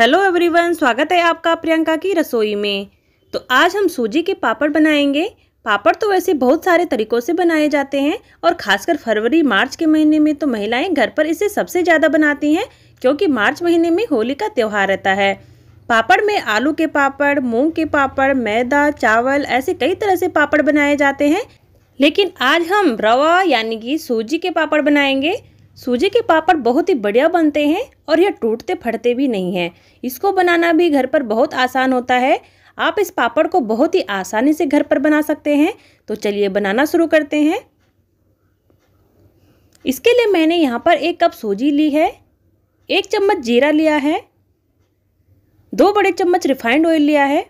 hello everyone स्वागत है आपका प्रियंका की रसोई में तो आज हम सूजी के पापड़ बनाएंगे पापड़ तो वैसे बहुत सारे तरीक़ों से बनाए जाते हैं और ख़ासकर फरवरी मार्च के महीने में तो महिलाएं घर पर इसे सबसे ज़्यादा बनाती हैं क्योंकि मार्च महीने में होली का त्यौहार रहता है पापड़ में आलू के पापड़ मूँग के पापड़ मैदा चावल ऐसे कई तरह से पापड़ बनाए जाते हैं लेकिन आज हम रवा यानी कि सूजी के पापड़ बनाएंगे सूजी के पापड़ बहुत ही बढ़िया बनते हैं और यह टूटते फटते भी नहीं हैं इसको बनाना भी घर पर बहुत आसान होता है आप इस पापड़ को बहुत ही आसानी से घर पर बना सकते हैं तो चलिए बनाना शुरू करते हैं इसके लिए मैंने यहाँ पर एक कप सूजी ली है एक चम्मच जीरा लिया है दो बड़े चम्मच रिफाइंड ऑयल लिया है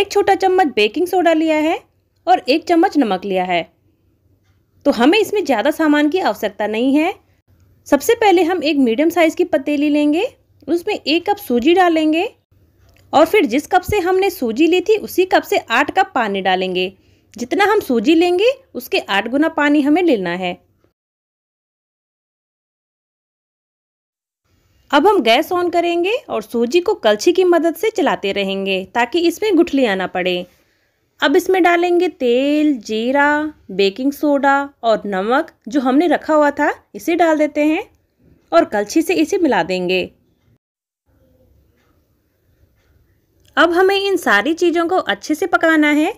एक छोटा चम्मच बेकिंग सोडा लिया है और एक चम्मच नमक लिया है तो हमें इसमें ज़्यादा सामान की आवश्यकता नहीं है सबसे पहले हम एक मीडियम साइज़ की पतीली लेंगे उसमें एक कप सूजी डालेंगे और फिर जिस कप से हमने सूजी ली थी उसी कप से आठ कप पानी डालेंगे जितना हम सूजी लेंगे उसके आठ गुना पानी हमें लेना है अब हम गैस ऑन करेंगे और सूजी को कलछी की मदद से चलाते रहेंगे ताकि इसमें गुठली आना पड़े अब इसमें डालेंगे तेल जीरा बेकिंग सोडा और नमक जो हमने रखा हुआ था इसे डाल देते हैं और कलछी से इसे मिला देंगे अब हमें इन सारी चीज़ों को अच्छे से पकाना है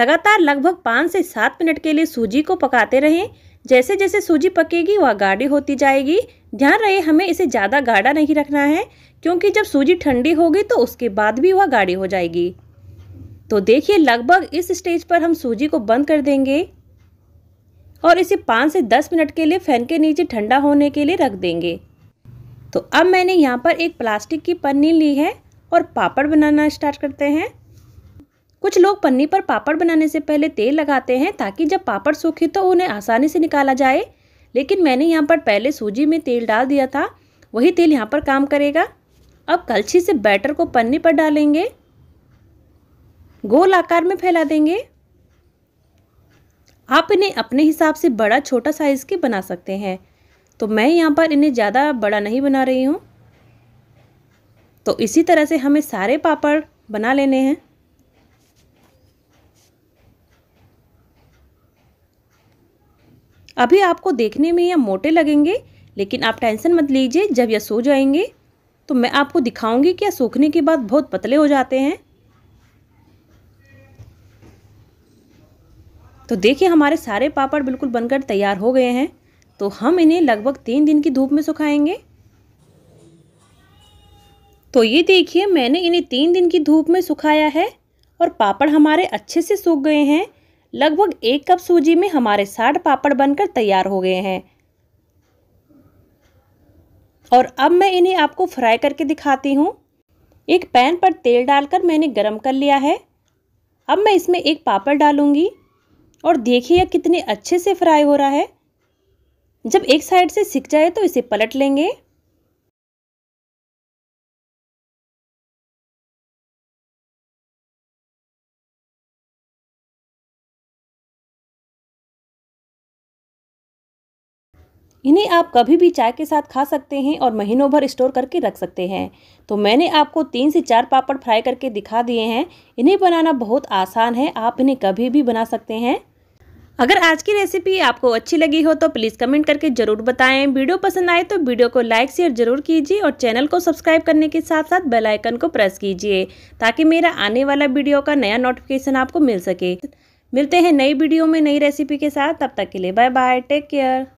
लगातार लगभग पाँच से सात मिनट के लिए सूजी को पकाते रहें जैसे जैसे सूजी पकेगी वह गाढ़ी होती जाएगी ध्यान रहे हमें इसे ज़्यादा गाढ़ा नहीं रखना है क्योंकि जब सूजी ठंडी होगी तो उसके बाद भी वह गाढ़ी हो जाएगी तो देखिए लगभग इस स्टेज पर हम सूजी को बंद कर देंगे और इसे पाँच से दस मिनट के लिए फैन के नीचे ठंडा होने के लिए रख देंगे तो अब मैंने यहाँ पर एक प्लास्टिक की पन्नी ली है और पापड़ बनाना स्टार्ट करते हैं कुछ लोग पन्नी पर पापड़ बनाने से पहले तेल लगाते हैं ताकि जब पापड़ सूखे तो उन्हें आसानी से निकाला जाए लेकिन मैंने यहाँ पर पहले सूजी में तेल डाल दिया था वही तेल यहाँ पर काम करेगा अब कलछी से बैटर को पन्नी पर डालेंगे गोल आकार में फैला देंगे आप इन्हें अपने हिसाब से बड़ा छोटा साइज़ के बना सकते हैं तो मैं यहाँ पर इन्हें ज़्यादा बड़ा नहीं बना रही हूँ तो इसी तरह से हमें सारे पापड़ बना लेने हैं अभी आपको देखने में यह मोटे लगेंगे लेकिन आप टेंशन मत लीजिए जब यह सो जाएंगे तो मैं आपको दिखाऊंगी कि यह सूखने के बाद बहुत पतले हो जाते हैं तो देखिए हमारे सारे पापड़ बिल्कुल बनकर तैयार हो गए हैं तो हम इन्हें लगभग तीन दिन की धूप में सुखाएंगे तो ये देखिए मैंने इन्हें तीन दिन की धूप में सुखाया है और पापड़ हमारे अच्छे से सूख गए हैं लगभग एक कप सूजी में हमारे साठ पापड़ बनकर तैयार हो गए हैं और अब मैं इन्हें आपको फ्राई करके दिखाती हूँ एक पैन पर तेल डालकर मैंने गरम कर लिया है अब मैं इसमें एक पापड़ डालूंगी और देखिए यह कितने अच्छे से फ्राई हो रहा है जब एक साइड से सिक जाए तो इसे पलट लेंगे इन्हें आप कभी भी चाय के साथ खा सकते हैं और महीनों भर स्टोर करके रख सकते हैं तो मैंने आपको तीन से चार पापड़ फ्राई करके दिखा दिए हैं इन्हें बनाना बहुत आसान है आप इन्हें कभी भी बना सकते हैं अगर आज की रेसिपी आपको अच्छी लगी हो तो प्लीज़ कमेंट करके ज़रूर बताएं वीडियो पसंद आए तो वीडियो को लाइक शेयर जरूर कीजिए और चैनल को सब्सक्राइब करने के साथ साथ बेल आइकन को प्रेस कीजिए ताकि मेरा आने वाला वीडियो का नया नोटिफिकेशन आपको मिल सके मिलते हैं नई वीडियो में नई रेसिपी के साथ तब तक के लिए बाय बाय टेक केयर